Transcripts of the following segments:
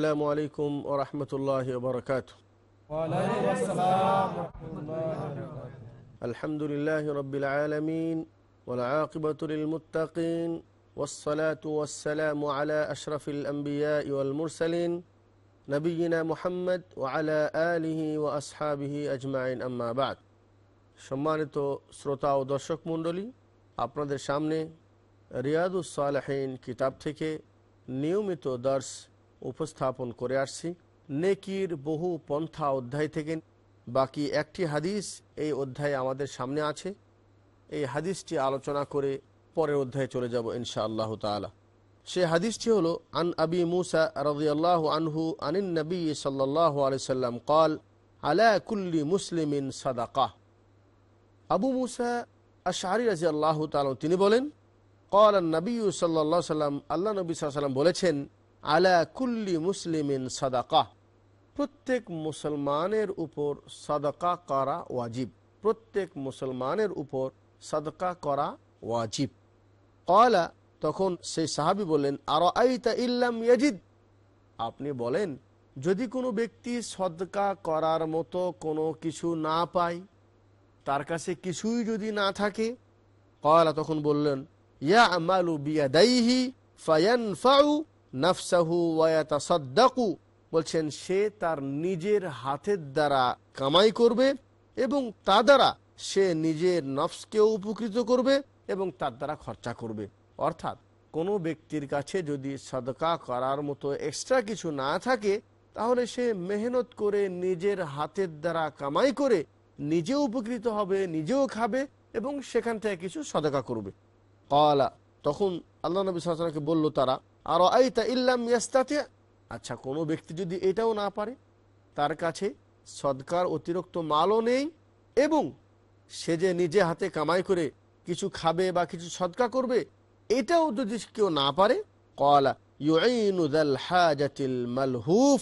আসসালামু আলাইকুম ও রহমতুল্লাহ বরকাত আলহামদুলিল্লাহ রবিল আলমিন ওলাকিবতুল মুতাকিন আলা والسلام على أشرف الأنبياء والمرسلين نبينا محمد وعلى آله وأصحابه أجمعين أما بعد সম্মানিত শ্রোতা ও দর্শক মণ্ডলী আপনাদের সামনে রিয়াদুস সালাহীন কিতাব থেকে নিয়মিত দর্শ উপস্থাপন করে আসছি নেকির বহু পন্থা অধ্যায় থেকে বাকি একটি হাদিস এই অধ্যায় আমাদের সামনে আছে এই হাদিসটি আলোচনা করে পরের অধ্যায়ে চলে যাব ইনশা আল্লাহ তালা সে হাদিসটি হল আন আবি মুসা আল্লাহ আনহু আনিন নবী সাল্লাহ আলিয়াল্লাম কল আলা কুল্লি মুসলিমিন সাদাকা আবু মুসা আশারি রাজি আল্লাহ তিনি বলেন কল নবী সাল্লাহ সাল্লাম আল্লাহ নবী সাল্লাম বলেছেন আলা কুল্লি মুসলিমিন সাদাকা প্রত্যেক মুসলমানের উপর সাদাকা করা ওয়াজিব প্রত্যেক মুসলমানের উপর সাদকা করা ওয়াজিব কলা তখন সেই সাহাবি বললেন আর আইতা ইল্লাম ইয়াজিদ আপনি বলেন যদি কোনো ব্যক্তি সদকা করার মতো কোনো কিছু না পায় তার কাছে কিছুই যদি না থাকে কয়লা তখন বললেন ইয়া আমালু ফায়ান ফাউ নফসাহু ওয়াতা সদ্দাকু বলছেন সে তার নিজের হাতের দ্বারা কামাই করবে এবং তা দ্বারা সে নিজের নফসকেও উপকৃত করবে এবং তার দ্বারা খরচা করবে অর্থাৎ কোনো ব্যক্তির কাছে যদি সদকা করার মতো এক্সট্রা কিছু না থাকে তাহলে সে মেহনত করে নিজের হাতের দ্বারা কামাই করে নিজে উপকৃত হবে নিজেও খাবে এবং সেখান থেকে কিছু সদকা করবে কলা তখন আল্লাহ নবী সালামকে বলল তারা আর আইতা ইল্লাম ইয়াস্তাতে আচ্ছা কোনো ব্যক্তি যদি এটাও না পারে তার কাছে সদকার অতিরিক্ত মালও নেই এবং সে যে নিজে হাতে কামাই করে কিছু খাবে বা কিছু সদকা করবে এটাও যদি কেউ না পারে কলা ইউনুদাল হাজাতিল মালহুফ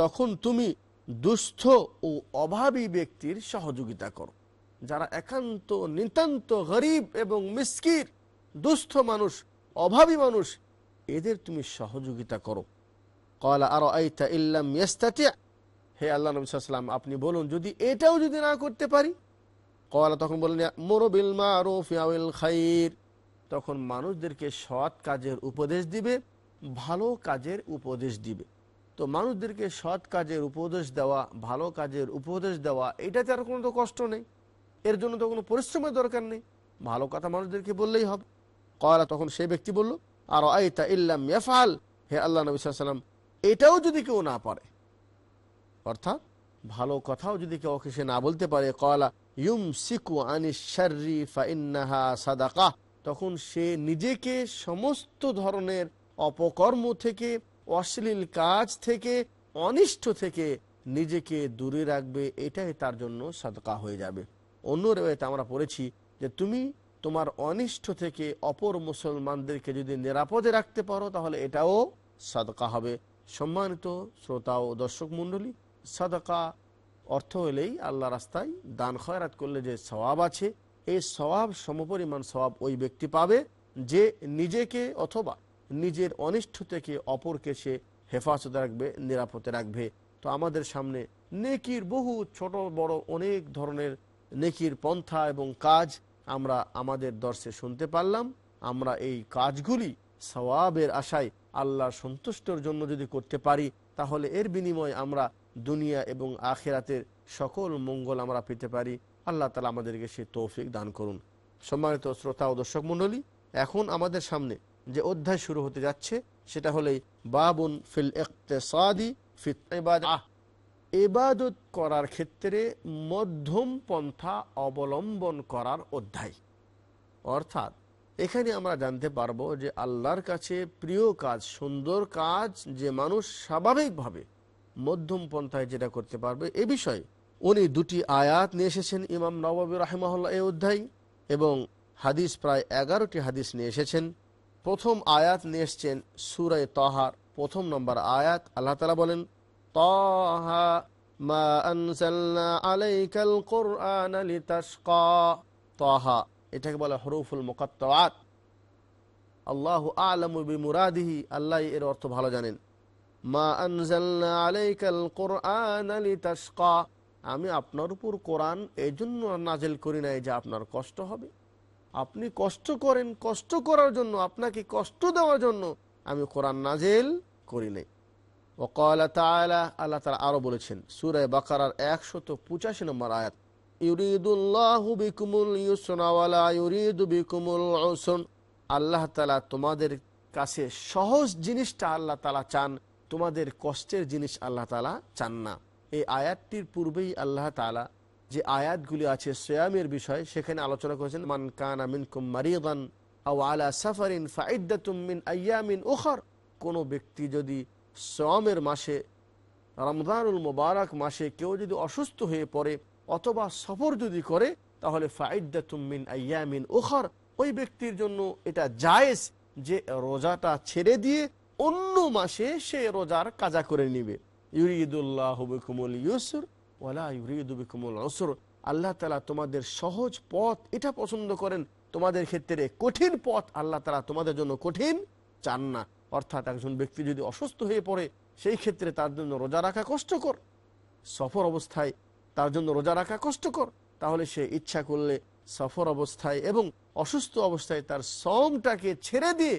তখন তুমি দুস্থ ও অভাবী ব্যক্তির সহযোগিতা করো যারা একান্ত নিতান্ত গরিব এবং মিসকির দুস্থ মানুষ অভাবী মানুষ এদের তুমি সহযোগিতা করো কলা আর আইতা ইল্লাম হে আল্লাহ নবী সাল্লাম আপনি বলুন যদি এটাও যদি না করতে পারি কলা তখন বললেন মোরবিল মারুফিয়াউল খাইর তখন মানুষদেরকে সৎ কাজের উপদেশ দিবে ভালো কাজের উপদেশ দিবে তো মানুষদেরকে সৎ কাজের উপদেশ দেওয়া ভালো কাজের উপদেশ দেওয়া এটা তার কোনো তো কষ্ট নেই এর জন্য তো কোনো পরিশ্রমের দরকার নেই ভালো কথা মানুষদেরকে বললেই হবে কয়লা তখন সেই ব্যক্তি বলল আর আইতা ইল্লাম ইয়াফাল হে আল্লাহ নবী সাল্লাম এটাও যদি কেউ না পারে অর্থাৎ ভালো কথাও যদি কেউ সে না বলতে পারে কলা ইউম সিকু আনিসারি ফাইন্নাহা সাদাকা তখন সে নিজেকে সমস্ত ধরনের অপকর্ম থেকে অশ্লীল কাজ থেকে অনিষ্ট থেকে নিজেকে দূরে রাখবে এটাই তার জন্য সাদকা হয়ে যাবে অন্য রেওয়াতে আমরা পড়েছি যে তুমি তোমার অনিষ্ট থেকে অপর মুসলমানদেরকে যদি নিরাপদে রাখতে পারো তাহলে এটাও সাদকা হবে সম্মানিত শ্রোতা ও দর্শক মণ্ডলী সাদকা অর্থ হলেই আল্লাহ রাস্তায় দান খয়রাত করলে যে স্বভাব আছে এই স্বভাব সমপরিমাণ স্বভাব ওই ব্যক্তি পাবে যে নিজেকে অথবা নিজের অনিষ্ট থেকে অপরকে সে হেফাজতে রাখবে নিরাপদে রাখবে তো আমাদের সামনে নেকির বহু ছোট বড় অনেক ধরনের নেকির পন্থা এবং কাজ আমরা আমাদের দর্শে শুনতে পারলাম আমরা এই কাজগুলি সওয়াবের আশায় আল্লাহর সন্তুষ্টর জন্য যদি করতে পারি তাহলে এর বিনিময়ে আমরা দুনিয়া এবং আখেরাতের সকল মঙ্গল আমরা পেতে পারি আল্লাহ তালা আমাদেরকে সে তৌফিক দান করুন সম্মানিত শ্রোতা ও দর্শক মণ্ডলী এখন আমাদের সামনে যে অধ্যায় শুরু হতে যাচ্ছে সেটা হলেই বাবুন ফিল এক্তে সাদি ফিত আহ এবাদত করার ক্ষেত্রে মধ্যম পন্থা অবলম্বন করার অধ্যায় অর্থাৎ এখানে আমরা জানতে পারবো যে আল্লাহর কাছে প্রিয় কাজ সুন্দর কাজ যে মানুষ স্বাভাবিকভাবে মধ্যম পন্থায় যেটা করতে পারবে এ বিষয়ে উনি দুটি আয়াত নিয়ে এসেছেন ইমাম নবাব রাহেমহল্লা এই অধ্যায় এবং হাদিস প্রায় এগারোটি হাদিস নিয়ে এসেছেন প্রথম আয়াত নিয়ে এসছেন সুরায় তহার প্রথম নম্বর আয়াত আল্লাহ তালা বলেন طه ما أنزلنا عليك القرآن لتشقى طه এটাকে বলে হরুফুল মোকাত্তাত আল্লাহ আলম বিমুরাদিহি আল্লাহ এর অর্থ ভালো জানেন মা আনজাল্লা আলাইকাল কোরআন আলী তাসকা আমি আপনার উপর কোরআন এই জন্য নাজেল করি নাই যে আপনার কষ্ট হবে আপনি কষ্ট করেন কষ্ট করার জন্য আপনাকে কষ্ট দেওয়ার জন্য আমি কোরআন নাজেল করি নাই আরও বলেছেন বাকারার পঁচাশি নম্বর আয়াত বিকুমুল বিকুমুল আল্লাহ তালা তোমাদের কাছে সহজ জিনিসটা আল্লাহ তালা চান তোমাদের কষ্টের জিনিস আল্লাহ তালা চান না এই আয়াতটির পূর্বেই আল্লাহ তালা যে আয়াতগুলি আছে সোয়ামের বিষয় সেখানে আলোচনা করেছেন মান কান মিনকুম মারিদান আও মিন ব্যক্তি যদি সামের মাসে রমজানুল মুবারক মাসে কেউ যদি অসুস্থ হয়ে পড়ে অথবা সফর যদি করে তাহলে ফাইদা তুমিন আয়ামিন ওখর ওই ব্যক্তির জন্য এটা জায়েজ যে রোজাটা ছেড়ে দিয়ে অন্য মাসে সে রোজার কাজা করে নিবে আল্লাহ তালা তোমাদের সহজ পথ এটা পছন্দ করেন তোমাদের ক্ষেত্রে কঠিন পথ আল্লাহ তালা তোমাদের জন্য কঠিন চান না অর্থাৎ একজন ব্যক্তি যদি অসুস্থ হয়ে পড়ে সেই ক্ষেত্রে তার জন্য রোজা রাখা কষ্টকর সফর অবস্থায় তার জন্য রোজা রাখা কষ্টকর তাহলে সে ইচ্ছা করলে সফর অবস্থায় এবং অসুস্থ অবস্থায় তার শ্রমটাকে ছেড়ে দিয়ে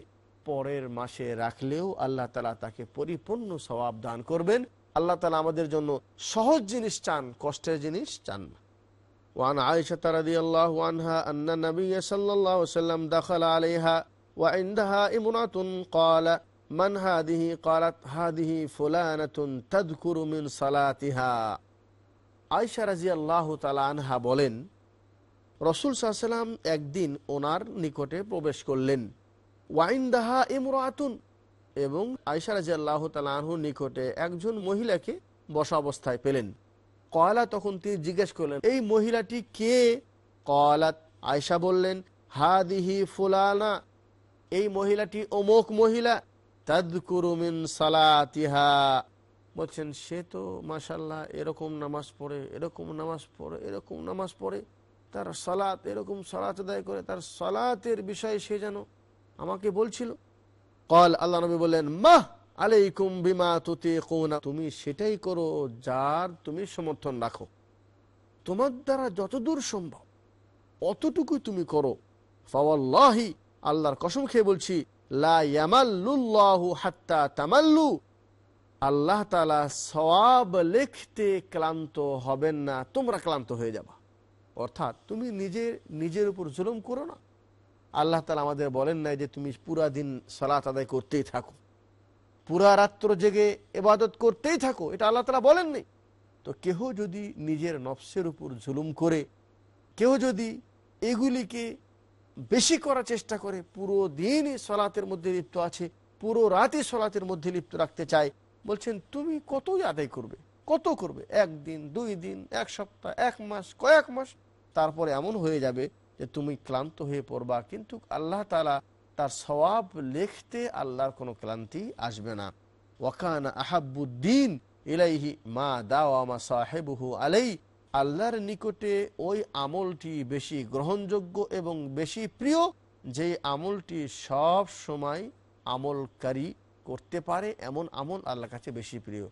পরের মাসে রাখলেও আল্লাহ তালা তাকে পরিপূর্ণ স্বভাব দান করবেন আল্লাহ তালা আমাদের জন্য সহজ জিনিস চান কষ্টের জিনিস চান না وعن عائشة رضي الله عنها أن النبي صلى الله عليه وسلم دخل عليها وعندها امرأة قال من هذه قالت هذه فلانة تذكر من صلاتها আয়সা রাজি আল্লাহ আনহা বলেন রসুল সাহসাল্লাম একদিন ওনার নিকটে প্রবেশ করলেন ওয়াইন দাহা ইমরাতুন এবং আয়সা রাজি আল্লাহ তালাহুর নিকটে একজন মহিলাকে বসাবস্থায় পেলেন কয়লা তখন তিনি জিজ্ঞেস করলেন এই মহিলাটি কে কয়লাত আয়সা বললেন হাদিহি ফুলানা এই মহিলাটি অমোক মহিলা তাদকুরুমিন সালাতিহা বলছেন সে তো মাসাল্লাহ এরকম নামাজ পড়ে এরকম নামাজ পড়ে এরকম নামাজ পড়ে তার সালাত এরকম সালাত আদায় করে তার সালাতের বিষয়ে সে যেন আমাকে বলছিল কল আল্লাহ নবী বললেন মাহ আলাইকুম বিমা তুতি কৌনা তুমি সেটাই করো যার তুমি সমর্থন রাখো তোমার দ্বারা যতদূর সম্ভব অতটুকু তুমি করো ফাওয়াল্লাহি আল্লাহর কসম খেয়ে বলছি হাত্তা তামাল্লু আল্লাহ তালা সওয়াব লিখতে ক্লান্ত হবেন না তোমরা ক্লান্ত হয়ে যাবা অর্থাৎ তুমি নিজে নিজের উপর জুলুম করো না আল্লাহ তালা আমাদের বলেন নাই যে তুমি পুরা দিন সলাত আদায় করতেই থাকো পুরা রাত্র জেগে এবাদত করতেই থাকো এটা আল্লাহ তালা বলেননি তো কেহ যদি নিজের নফসের উপর জুলুম করে কেউ যদি এগুলিকে বেশি করার চেষ্টা করে পুরো দিনই সলাতের মধ্যে লিপ্ত আছে পুরো রাতই সলাতের মধ্যে লিপ্ত রাখতে চায় বলছেন তুমি কতই আদায় করবে কত করবে একদিন দুই দিন এক সপ্তাহ এক মাস কয়েক মাস তারপরে এমন হয়ে যাবে যে তুমি ক্লান্ত হয়ে পড়বা কিন্তু আল্লাহ তালা তার সবাব লিখতে আল্লাহর কোনো ক্লান্তি আসবে না ওয়াকান আহাবুদ্দিন ইলাইহি মা দাওয়া মা সাহেবহু আলাই আল্লাহর নিকটে ওই আমলটি বেশি গ্রহণযোগ্য এবং বেশি প্রিয় যে আমলটি সব সময় আমলকারী করতে পারে এমন আমল আল্লাহর কাছে বেশি প্রিয়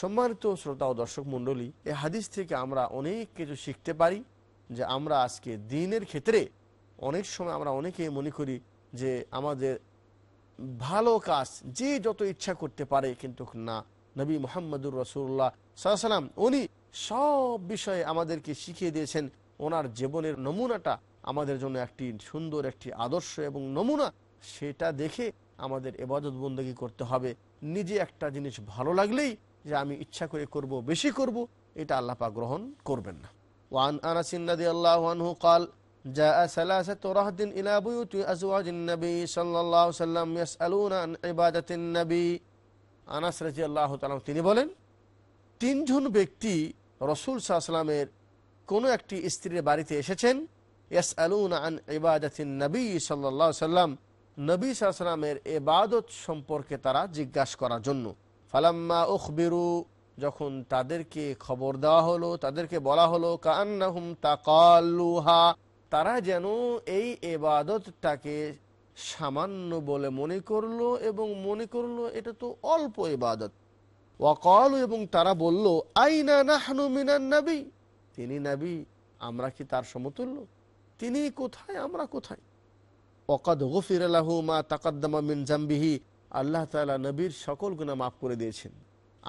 সম্মানিত শ্রোতা ও দর্শক মণ্ডলী এ হাদিস থেকে আমরা অনেক কিছু শিখতে পারি যে আমরা আজকে দিনের ক্ষেত্রে অনেক সময় আমরা অনেকেই মনে করি যে আমাদের ভালো কাজ যে যত ইচ্ছা করতে পারে কিন্তু না নবী মোহাম্মদুর রসুল্লাহ সাল্লাম উনি সব বিষয়ে আমাদেরকে শিখিয়ে দিয়েছেন ওনার জীবনের নমুনাটা আমাদের জন্য একটি সুন্দর একটি আদর্শ এবং নমুনা সেটা দেখে আমাদের এবাদত বন্দী করতে হবে নিজে একটা জিনিস ভালো লাগলেই যে আমি ইচ্ছা করে করব বেশি করব এটা আল্লাপা গ্রহণ করবেন না ওয়ান আনাসিন্নাদি আল্লাহ عنه قال جاء ثلاثة رهد إلى بيوت أزواج النبي صلى الله عليه وسلم يسألون عن عبادة النبي আনাস রাজি আল্লাহ তিনি বলেন তিনজন ব্যক্তি রসুল সাহসালামের কোনো একটি স্ত্রীর বাড়িতে এসেছেন এস আলুন আন ইবাদাতিন নবী সাল্লা সাল্লাম নবী সাহসালামের এবাদত সম্পর্কে তারা জিজ্ঞাসা করার জন্য ফালাম্মা উখবিরু যখন তাদেরকে খবর দেওয়া হলো তাদেরকে বলা হলো কান্নাহুম তাকালুহা তারা যেন এই এবাদতটাকে সামান্য বলে মনে করলো এবং মনে করলো এটা তো অল্প এবাদত ওয়াকল এবং তারা বলল আইনা নাহনু মিনান নাবি তিনি নাবি আমরা কি তার সমতুল্য তিনি কোথায় আমরা কোথায় ওকাদ গফির আল্লাহু মা তাকাদ্দামা মিন জাম্বিহি আল্লাহ তালা নবীর সকল গুণা মাফ করে দিয়েছেন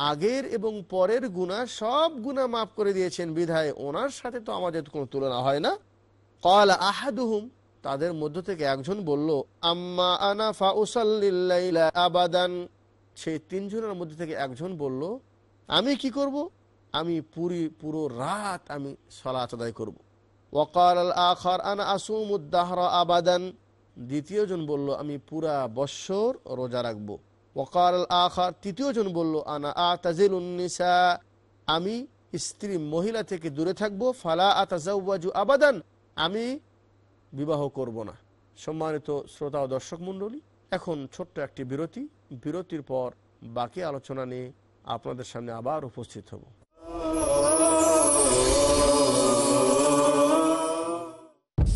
আগের এবং পরের গুণা সব গুণা মাফ করে দিয়েছেন বিধায় ওনার সাথে তো আমাদের কোনো তুলনা হয় না কল আহাদুহুম তাদের মধ্য থেকে একজন বলল আম্মা আনা ফাউসাল্লিল্লাইলা আবাদান সেই তিনজনের মধ্যে থেকে একজন বলল আমি কি করব আমি পুরি পুরো রাত আমি সলাচ আদায় করবো ওকাল আল আখর আন আসুম উদ্দাহর আবাদান দ্বিতীয়জন বলল আমি পুরা বৎসর রোজা রাখবো ওকাল আল আখর তৃতীয়জন বলল আনা আতাজিল উন্নিসা আমি স্ত্রী মহিলা থেকে দূরে থাকবো ফালা আতাজাউবাজু আবাদান আমি বিবাহ করব না সম্মানিত শ্রোতা ও দর্শক মণ্ডলী এখন ছোট্ট একটি বিরতি বিরতির পর বাকি আলোচনা নিয়ে আপনাদের সামনে আবার উপস্থিত হব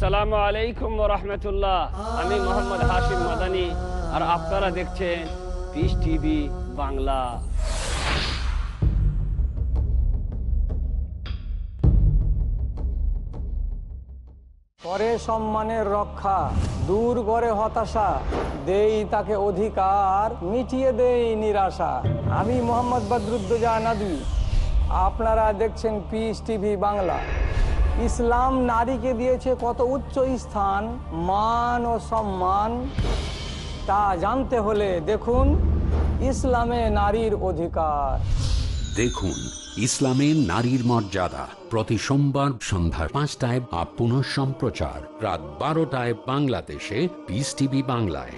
সালাম আলাইকুম রহমতুল্লাহ আমি মোহাম্মদ হাশিম মাদানি আর আপনারা দেখছেন টিভি বাংলা করে সম্মানের রক্ষা দূর করে হতাশা দেই তাকে অধিকার মিটিয়ে দেই নিরাশা আমি মোহাম্মদ বদরুদ্দোজা আপনারা দেখছেন পিস টিভি বাংলা ইসলাম নারীকে দিয়েছে কত উচ্চ স্থান মান ও সম্মান তা জানতে হলে দেখুন ইসলামে নারীর অধিকার দেখুন ইসলামে নারীর মর্যাদা প্রতি সোমবার সন্ধ্যা পাঁচটায় আপ পুনঃ সম্প্রচার রাত বারোটায় বাংলাদেশে পিস টিভি বাংলায়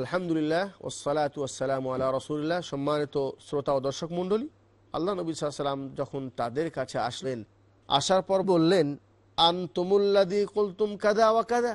আলহামদুলিল্লাহ ওসালাত ওসালাম আল্লাহ রসুলিল্লাহ সম্মানিত শ্রোতা ও দর্শক মন্ডলী আল্লাহ নবী সাল্লাম যখন তাদের কাছে আসলেন আসার পর বললেন আন্তমুল্লাদি কুলতুম কাদা ওয়া কাদা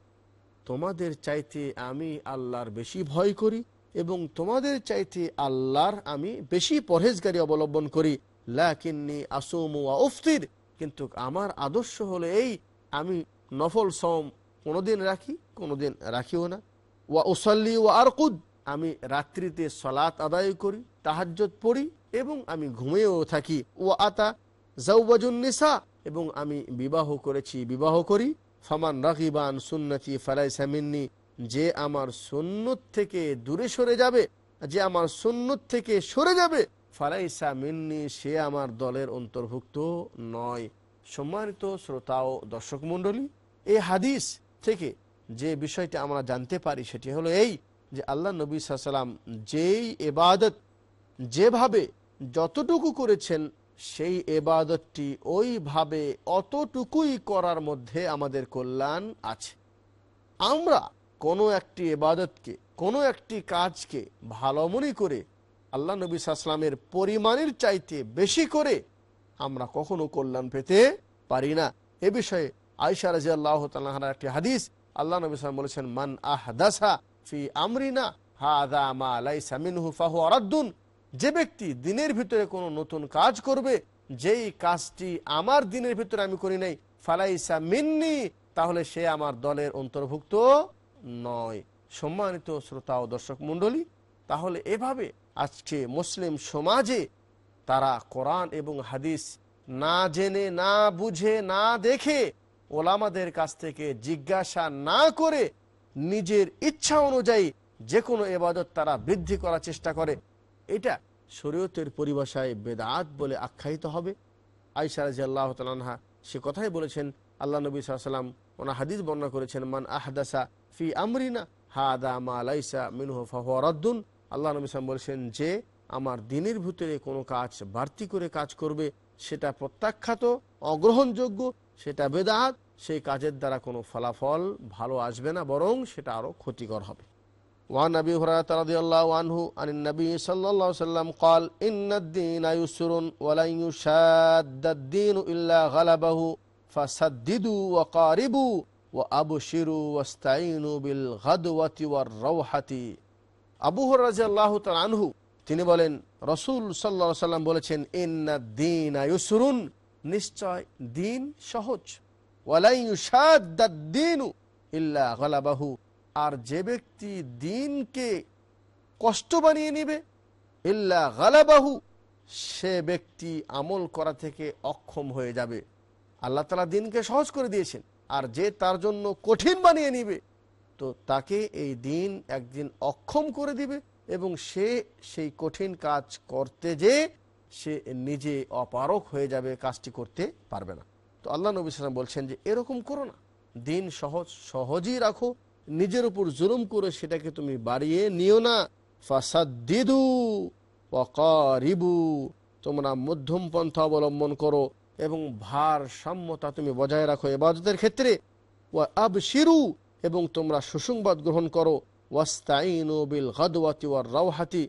তোমাদের চাইতে আমি আল্লাহর বেশি ভয় করি এবং তোমাদের চাইতে আল্লাহর আমি বেশি পরহেজগারী অবলম্বন করি লাকিন্নি আসুম ওয়া উফতির কিন্তু আমার আদর্শ হলো এই আমি নফল সম কোনোদিন রাখি কোনোদিন রাখিও না ওয়া ওসাল্লি ওয়া আরকুদ আমি রাত্রিতে সলাত আদায় করি তাহাজ্জত পড়ি এবং আমি ঘুমিয়েও থাকি ও আতা নিসা এবং আমি বিবাহ করেছি বিবাহ করি ফমান রাকিবান সুন্নতি ফালাই সামিননি যে আমার সুন্নত থেকে দূরে সরে যাবে যে আমার সুন্নত থেকে সরে যাবে ফালাই সামিননি সে আমার দলের অন্তর্ভুক্ত নয় সম্মানিত শ্রোতা ও দর্শক মণ্ডলী এই হাদিস থেকে যে বিষয়টি আমরা জানতে পারি সেটি হলো এই যে আল্লাহ নবী সাল্লাম যেই এবাদত যেভাবে যতটুকু করেছেন সেই এবাদতটি ওইভাবে অতটুকুই করার মধ্যে আমাদের কল্যাণ আছে আমরা কোনো একটি এবাদতকে কোনো একটি কাজকে ভালো মনে করে আল্লাহ নবী সাসলামের পরিমাণের চাইতে বেশি করে আমরা কখনো কল্যাণ পেতে পারি না এ বিষয়ে আয়সা রাজি আল্লাহ তাল্লাহার একটি হাদিস আল্লাহ নবী সালাম বলেছেন মান আহ দাসা ফি আমরিনা হা দা মা আলাই সামিন হুফাহু আরাদ্দুন যে ব্যক্তি দিনের ভিতরে কোনো নতুন কাজ করবে যেই কাজটি আমার দিনের ভিতরে আমি করি নাই ফালাইসা মিন্নি তাহলে সে আমার দলের অন্তর্ভুক্ত নয় সম্মানিত শ্রোতা ও দর্শক মণ্ডলী তাহলে এভাবে আজকে মুসলিম সমাজে তারা কোরআন এবং হাদিস না জেনে না বুঝে না দেখে ওলামাদের কাছ থেকে জিজ্ঞাসা না করে নিজের ইচ্ছা অনুযায়ী যে কোনো এবাদত তারা বৃদ্ধি করার চেষ্টা করে এটা শরীয়তের পরিভাষায় বেদাত বলে আখ্যায়িত হবে আইসার জি আল্লাহ তালাহা সে কথাই বলেছেন আল্লাহ নবী সাল্লাম ওনা হাদিস বর্ণনা করেছেন মান আহদাসা ফি আমরিনা হাদা মা আলাইসা মিনহ ফাহরাদ্দুন আল্লাহ নবী সালাম বলেছেন যে আমার দিনের ভিতরে কোনো কাজ বাড়তি করে কাজ করবে সেটা প্রত্যাখ্যাত অগ্রহণযোগ্য সেটা বেদাত সেই কাজের দ্বারা কোনো ফলাফল ভালো আসবে না বরং সেটা আরও ক্ষতিকর হবে وعن أبي هريرة رضي الله عنه عن النبي صلى الله عليه وسلم قال إن الدين يسر ولن يشاد الدين إلا غلبه فسددوا وقاربوا وأبشروا واستعينوا بالغدوة والروحة আবু রাজিয়াল্লাহ তানহু তিনি বলেন রসুল সাল্লা সাল্লাম বলেছেন ইন্না দিন আয়ুসরুন নিশ্চয় দিন সহজ ওয়ালাইন ইল্লা গলাবাহু আর যে ব্যক্তি দিনকে কষ্ট বানিয়ে নিবে ইল্লা গালাবাহু সে ব্যক্তি আমল করা থেকে অক্ষম হয়ে যাবে আল্লাহ তালা দিনকে সহজ করে দিয়েছেন আর যে তার জন্য কঠিন বানিয়ে নিবে তো তাকে এই দিন একদিন অক্ষম করে দিবে এবং সে সেই কঠিন কাজ করতে যে সে নিজে অপারক হয়ে যাবে কাজটি করতে পারবে না তো আল্লাহ নবী সালাম বলছেন যে এরকম করো না দিন সহজ সহজই রাখো নিজের উপর জুলুম করে সেটাকে তুমি বাড়িয়ে নিও না ফাসাদ্দিদু অকারিবু তোমরা মধ্যম পন্থা অবলম্বন করো এবং ভারসাম্যতা তুমি বজায় রাখো এবাদতের ক্ষেত্রে ও আবশিরু এবং তোমরা সুসংবাদ গ্রহণ করো ওয়াস্তাইনু বিল ওয়ার রাওহাতি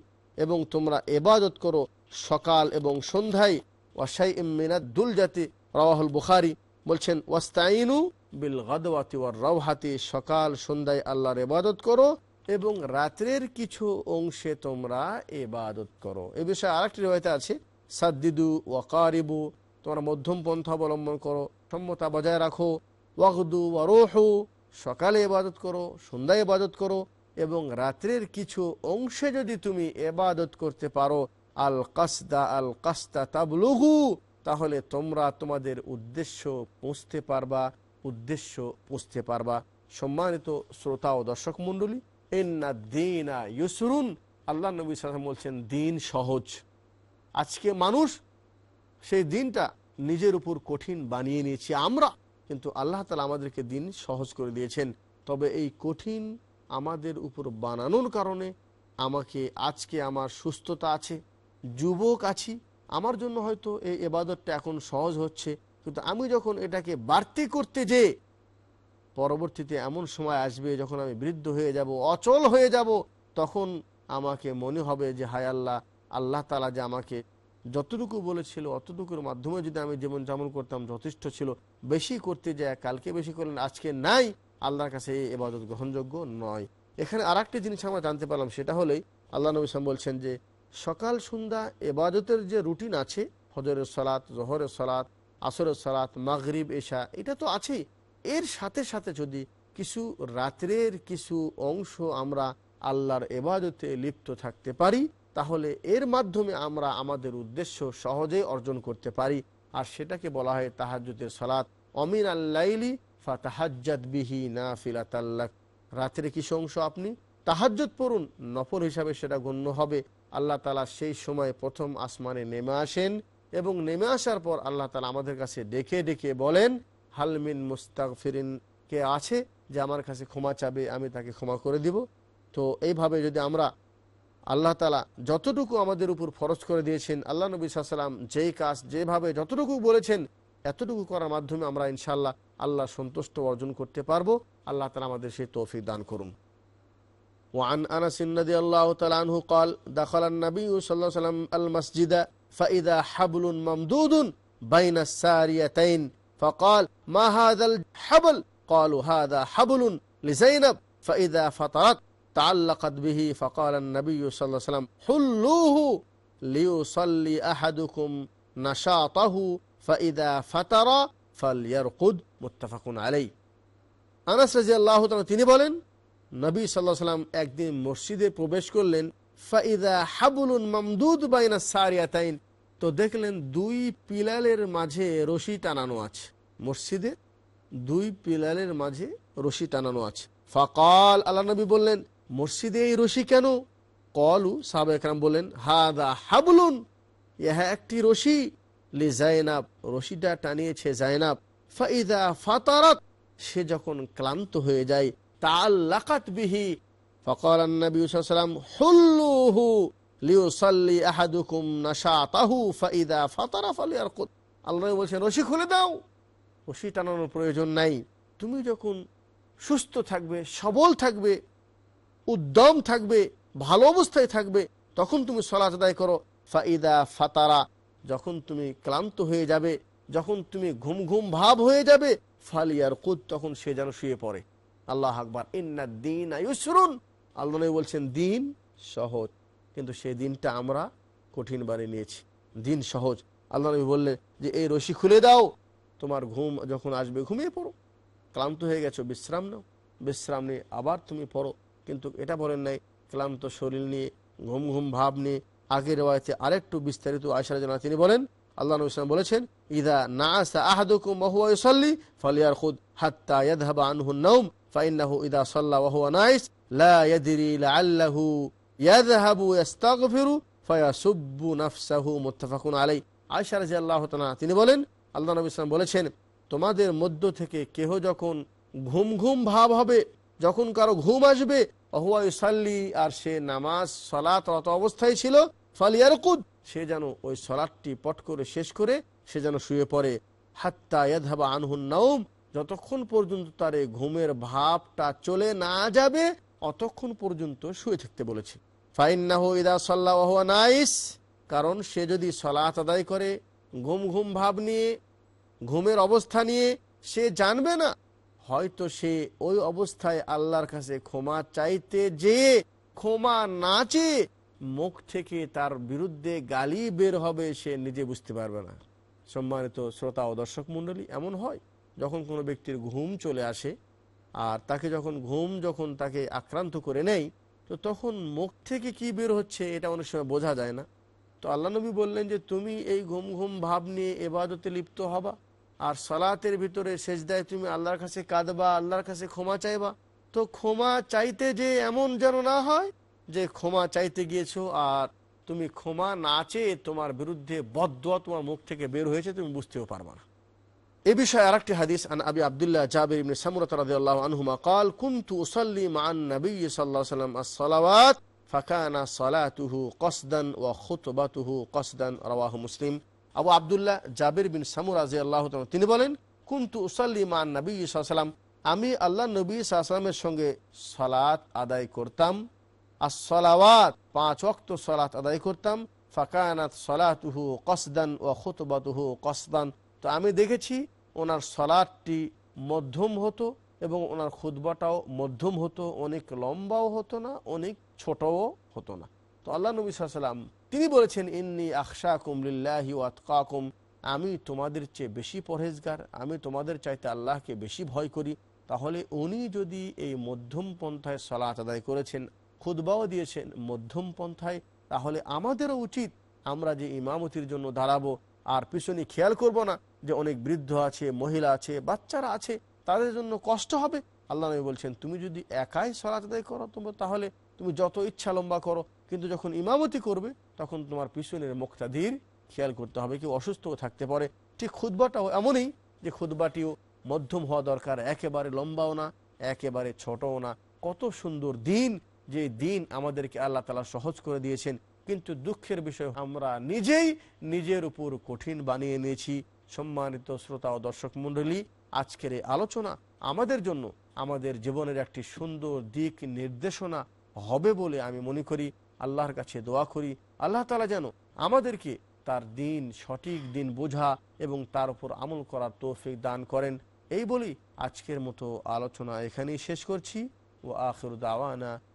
এবং তোমরা এবাদত করো সকাল এবং সন্ধ্যায় ওয়াসাই ইমিনাদ দুল জাতি রাওয়াহুল বুখারি বলছেন ওয়াস্তাইনু বিল গদওয়াতি ওয়ার রওহাতি সকাল সন্ধ্যায় আল্লাহর এবাদত করো এবং রাত্রের কিছু অংশে তোমরা এবাদত করো এ বিষয়ে আরেকটি রেওয়ায়তে আছে সাদ্দিদু ওয়াকারিবু তোমরা মধ্যম পন্থা অবলম্বন করো সম্মতা বজায় রাখো ওয়াকদু ওয়ারোহু সকালে এবাদত করো সন্ধ্যায় এবাদত করো এবং রাত্রের কিছু অংশে যদি তুমি এবাদত করতে পারো আল কাসদা আল কাস্তা তাবলুহু তাহলে তোমরা তোমাদের উদ্দেশ্য পৌঁছতে পারবা উদ্দেশ্য পৌঁছতে পারবা সম্মানিত শ্রোতা ও দর্শক মণ্ডলী এন্না দিন ইউসরুন আল্লাহ নবী সালাম বলছেন দিন সহজ আজকে মানুষ সেই দিনটা নিজের উপর কঠিন বানিয়ে নিয়েছি আমরা কিন্তু আল্লাহ তালা আমাদেরকে দিন সহজ করে দিয়েছেন তবে এই কঠিন আমাদের উপর বানানোর কারণে আমাকে আজকে আমার সুস্থতা আছে যুবক আছি আমার জন্য হয়তো এই এবাদতটা এখন সহজ হচ্ছে কিন্তু আমি যখন এটাকে বাড়তি করতে যে পরবর্তীতে এমন সময় আসবে যখন আমি বৃদ্ধ হয়ে যাব অচল হয়ে যাব তখন আমাকে মনে হবে যে হায় আল্লাহ আল্লাহ তালা যে আমাকে যতটুকু বলেছিল অতটুকুর মাধ্যমে যদি আমি যেমন যেমন করতাম যথেষ্ট ছিল বেশি করতে যায় কালকে বেশি করলেন আজকে নাই আল্লাহর কাছে এই এবাদত গ্রহণযোগ্য নয় এখানে আর জিনিস আমরা জানতে পারলাম সেটা হলেই আল্লাহ নবী সাম বলছেন যে সকাল সন্ধ্যা এবাদতের যে রুটিন আছে হজরের সলাৎ জহরের সলাৎ আসরের সালাত মাগরিব এশা এটা তো আছেই এর সাথে সাথে যদি কিছু রাত্রের কিছু অংশ আমরা আল্লাহর এবাদতে লিপ্ত থাকতে পারি তাহলে এর মাধ্যমে আমরা আমাদের উদ্দেশ্য সহজেই অর্জন করতে পারি আর সেটাকে বলা হয় তাহাজুদের সালাত অমিন আল্লাইলি ফাতাহাজ্জাদ বিহি না আল্লাহ রাত্রে কিছু অংশ আপনি তাহাজ্জত পড়ুন নফল হিসাবে সেটা গণ্য হবে আল্লাহ তালা সেই সময় প্রথম আসমানে নেমে আসেন এবং নেমে আসার পর আল্লাহ তালা আমাদের কাছে ডেকে ডেকে বলেন হালমিন মুস্তাক ফিরিন কে আছে যে আমার কাছে ক্ষমা চাবে আমি তাকে ক্ষমা করে দিব তো এইভাবে যদি আমরা আল্লাহ তালা যতটুকু আমাদের উপর ফরজ করে দিয়েছেন আল্লাহ নবী সাল্লাম যেই কাজ যেভাবে যতটুকু বলেছেন এতটুকু করার মাধ্যমে আমরা ইনশাল্লাহ আল্লাহ সন্তুষ্ট অর্জন করতে পারবো আল্লাহ তালা আমাদের সেই তৌফিক দান করুন ওয়ান أنس আল্লাহ الله تعالى কল قال دخل النبي صلى الله عليه فإذا حبل ممدود بين الساريتين فقال ما هذا الحبل قالوا هذا حبل لزينب فإذا فطرت تعلقت به فقال النبي صلى الله عليه وسلم حلوه ليصلي أحدكم نشاطه فإذا فطر فليرقد متفق عليه আনাস রাজি আল্লাহ তিনি বলেন নবী সাল্লাহ সাল্লাম একদিন মসজিদে প্রবেশ করলেন হাবুলুন মামদুদ বাইনা সারিয়াতাইন তো দেখলেন দুই পিলালের মাঝে রশি টানানো আছে মসজিদের দুই পিলালের মাঝে রশি টানানো আছে ফকাল আল্লাহ নবী বললেন মসজিদে এই রশি কেন কলু সাহাব একরাম বললেন দা হাবলুন ইহা একটি রশি লি জায়নাব রশিটা টানিয়েছে জায়নাব ফাইদা ফাতারাত সে যখন ক্লান্ত হয়ে যায় তা আল্লাকাত বিহি ফাতারা রশি খুলে দাও রশি টানানোর প্রয়োজন নাই তুমি যখন সুস্থ থাকবে সবল থাকবে উদ্যম থাকবে ভালো অবস্থায় থাকবে তখন তুমি সলাচ আদায় করো ফাইদা ফাতারা যখন তুমি ক্লান্ত হয়ে যাবে যখন তুমি ঘুম ঘুম ভাব হয়ে যাবে ফালিয়ার কুদ তখন সে যেন শুয়ে পড়ে আল্লাহ আকবার ইন্না দিন আয়ুসরুন আল্লাহ বলছেন দিন সহজ কিন্তু সেই দিনটা আমরা কঠিন বানিয়ে নিয়েছি দিন সহজ আল্লাহ নবী বললেন যে এই রশি খুলে দাও তোমার ঘুম যখন আসবে ঘুমিয়ে পড়ো ক্লান্ত হয়ে গেছো বিশ্রাম নাও বিশ্রাম নিয়ে আবার তুমি পড়ো কিন্তু এটা বলেন নাই ক্লান্ত শরীর নিয়ে ঘুম ঘুম ভাব নিয়ে আগের রয়েছে আরেকটু বিস্তারিত আশার জানা তিনি বলেন আল্লাহ নবী ইসলাম বলেছেন ইদা না আসা আহাদুকু মহুয়াসল্লি ফালিয়ার খুদ হাত্তা ইয়াদহাবা আনহু নৌম ফাইন্নাহু ইদা সাল্লা ওয়াহুয়া নাইস লাদিরি আল্লাহু ইয়াদহাবু ইয়াস্তাগফিরু ফায়াসুব্বু নাফসাহু মুত্তাফাকুন আলাই আয়সা রাজি আল্লাহ তালা তিনি বলেন আল্লাহ নবী ইসলাম বলেছেন তোমাদের মধ্য থেকে কেহ যখন ঘুম ঘুম ভাব হবে যখন কারো ঘুম আসবে অহুয়া ইসাল্লি আর সে নামাজ সলাতরত অবস্থায় ছিল ফালিয়ারকুদ সে যেন ওই সলাটটি পট করে শেষ করে সে যেন শুয়ে পড়ে হাত্তা ইয়াধাবা আনহুন নাউম যতক্ষণ পর্যন্ত তার এই ঘুমের ভাবটা চলে না যাবে অতক্ষণ পর্যন্ত শুয়ে থাকতে বলেছে ফাইন্নাহ ইদা সাল্লাহ নাইস কারণ সে যদি সলাত আদায় করে ঘুম ঘুম ভাব নিয়ে ঘুমের অবস্থা নিয়ে সে জানবে না হয়তো সে ওই অবস্থায় আল্লাহর কাছে ক্ষমা চাইতে যে ক্ষমা না চেয়ে মুখ থেকে তার বিরুদ্ধে গালি বের হবে সে নিজে বুঝতে পারবে না সম্মানিত শ্রোতা ও দর্শক মণ্ডলী এমন হয় যখন কোনো ব্যক্তির ঘুম চলে আসে আর তাকে যখন ঘুম যখন তাকে আক্রান্ত করে নেয় তো তখন মুখ থেকে কি বের হচ্ছে এটা অনেক সময় বোঝা যায় না তো আল্লাহ নবী বললেন যে তুমি এই ঘুম ঘুম ভাব নিয়ে এবাদতে লিপ্ত হবা আর সালাতের ভিতরে শেষ দেয় তুমি আল্লাহর কাছে কাঁদবা আল্লাহর কাছে ক্ষমা চাইবা তো ক্ষমা চাইতে যে এমন যেন না হয় যে ক্ষমা চাইতে গিয়েছো আর তুমি ক্ষমা না চেয়ে তোমার বিরুদ্ধে বদ্ধ তোমার মুখ থেকে বের হয়েছে তুমি বুঝতেও পারবা না এ বিষয়ে আরেকটি হাদিস আন আবি আবদুল্লাহ জাবির ইবনে সামুরাত রাদিয়াল্লাহু আনহুমা قال كنت اصلي مع النبي صلى الله عليه وسلم الصلوات فكان صلاته قصدا وخطبته قصدا رواه مسلم আবু আবদুল্লাহ জাবির বিন রাদিয়াল্লাহু তাআলা তিনি বলেন কুনতু উসাল্লি নবী সাল্লাল্লাহু আলাইহি আমি আল্লাহ নবী সাল্লামের সঙ্গে সালাত আদায় করতাম আর সলাওয়াত পাঁচ ওয়াক্ত সালাত আদায় করতাম ফাকানাত সালাতুহু কসদান ও খুতবাতুহু কসদান তো আমি দেখেছি ওনার সলাদটি মধ্যম হতো এবং ওনার খুদ্বাটাও মধ্যম হতো অনেক লম্বাও হতো না অনেক ছোটও হতো না তো আল্লাহ নবী সাল্লাম তিনি বলেছেন ইন্নি আকশা কুমলিল্লাহি ওয়াতকাকুম আমি তোমাদের চেয়ে বেশি পরহেজগার আমি তোমাদের চাইতে আল্লাহকে বেশি ভয় করি তাহলে উনি যদি এই মধ্যম পন্থায় সলাচ আদায় করেছেন খুদ্বাও দিয়েছেন মধ্যম পন্থায় তাহলে আমাদেরও উচিত আমরা যে ইমামতির জন্য দাঁড়াবো আর পিছনে খেয়াল করব না যে অনেক বৃদ্ধ আছে মহিলা আছে বাচ্চারা আছে তাদের জন্য কষ্ট হবে আল্লাহ নবী বলছেন তুমি যদি একাই সলাচ আদায় করো তোমরা তাহলে তুমি যত ইচ্ছা লম্বা করো কিন্তু যখন ইমামতি করবে তখন তোমার পিছনের মুক্তাদির খেয়াল করতে হবে কেউ অসুস্থ থাকতে পারে ঠিক খুদবাটাও এমনই যে খুদবাটিও মধ্যম হওয়া দরকার একেবারে লম্বাও না একেবারে ছোটও না কত সুন্দর দিন যে দিন আমাদেরকে আল্লাহ তালা সহজ করে দিয়েছেন কিন্তু দুঃখের বিষয় আমরা নিজেই নিজের উপর কঠিন বানিয়ে নিয়েছি সম্মানিত শ্রোতা ও দর্শক মন্ডলী আজকের এই আলোচনা আমাদের জন্য আমাদের জীবনের একটি সুন্দর দিক নির্দেশনা হবে বলে আমি মনে করি আল্লাহর কাছে দোয়া করি আল্লাহ তালা যেন আমাদেরকে তার দিন সঠিক দিন বোঝা এবং তার উপর আমল করার তৌফিক দান করেন এই বলি আজকের মতো আলোচনা এখানেই শেষ করছি ও আখর দাওয়ানা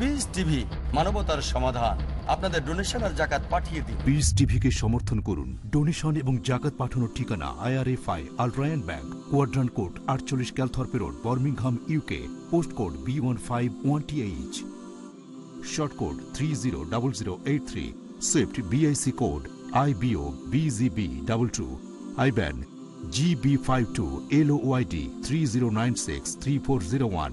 পিস টিভি মানবতার সমাধান আপনাদের ডোনেশন আর জাকাত পাঠিয়ে দিন পিস টিভিকে সমর্থন করুন ডোনেশন এবং জাকাত পাঠানোর ঠিকানা IRFI Al Rayan bank Quadrant Court আটচল্লিশ Calthorpe Road Birmingham UK post code B one five one T H short code three zero double zero eight three swift BIC code IBO BGB double two IBAN GB five two L YD three zero nine six three four zero one